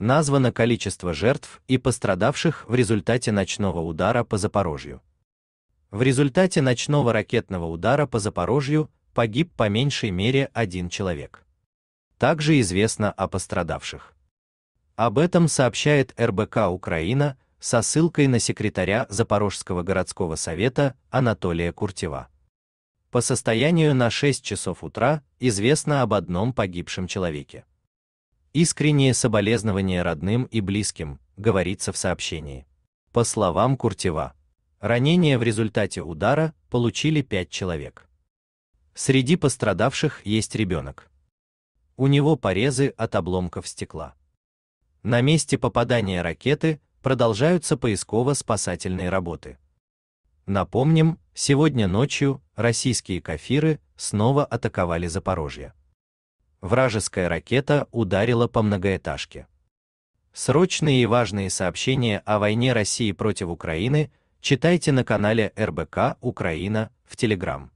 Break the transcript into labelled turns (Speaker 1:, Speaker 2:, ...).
Speaker 1: названо количество жертв и пострадавших в результате ночного удара по Запорожью. В результате ночного ракетного удара по Запорожью погиб по меньшей мере один человек. Также известно о пострадавших. Об этом сообщает РБК Украина со ссылкой на секретаря Запорожского городского совета Анатолия Куртева. По состоянию на 6 часов утра известно об одном погибшем человеке. Искренние соболезнования родным и близким, говорится в сообщении. По словам Куртева, ранения в результате удара получили 5 человек. Среди пострадавших есть ребенок. У него порезы от обломков стекла. На месте попадания ракеты продолжаются поисково-спасательные работы. Напомним, сегодня ночью российские кафиры снова атаковали Запорожье вражеская ракета ударила по многоэтажке. Срочные и важные сообщения о войне России против Украины читайте на канале РБК Украина в Телеграм.